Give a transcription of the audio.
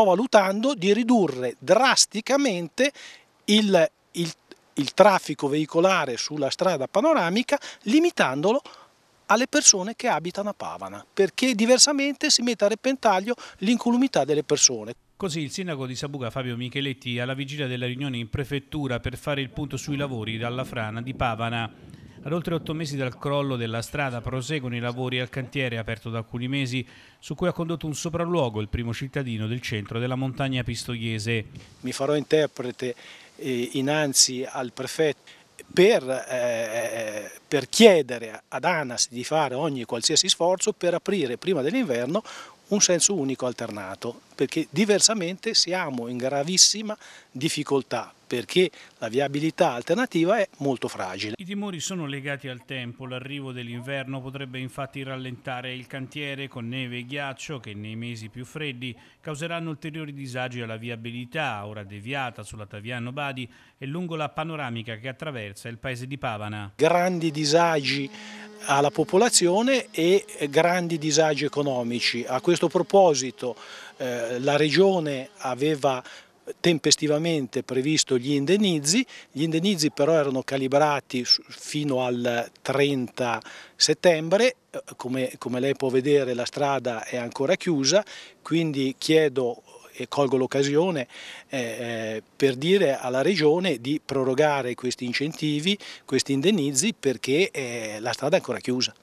sto valutando di ridurre drasticamente il, il, il traffico veicolare sulla strada panoramica limitandolo alle persone che abitano a Pavana, perché diversamente si mette a repentaglio l'incolumità delle persone. Così il sindaco di Sabuga Fabio Micheletti alla vigilia della riunione in prefettura per fare il punto sui lavori dalla frana di Pavana. Ad oltre otto mesi dal crollo della strada proseguono i lavori al cantiere aperto da alcuni mesi, su cui ha condotto un sopralluogo il primo cittadino del centro della montagna pistoiese. Mi farò interprete eh, innanzi al prefetto per, eh, per chiedere ad ANAS di fare ogni qualsiasi sforzo per aprire prima dell'inverno un senso unico alternato, perché diversamente siamo in gravissima difficoltà perché la viabilità alternativa è molto fragile. I timori sono legati al tempo, l'arrivo dell'inverno potrebbe infatti rallentare il cantiere con neve e ghiaccio che nei mesi più freddi causeranno ulteriori disagi alla viabilità, ora deviata sulla Taviano Badi e lungo la panoramica che attraversa il paese di Pavana. Grandi disagi alla popolazione e grandi disagi economici. A questo proposito eh, la Regione aveva tempestivamente previsto gli indennizi, gli indennizi però erano calibrati fino al 30 settembre, come, come lei può vedere la strada è ancora chiusa, quindi chiedo e colgo l'occasione eh, eh per dire alla Regione di prorogare questi incentivi, questi indennizi perché eh, la strada è ancora chiusa.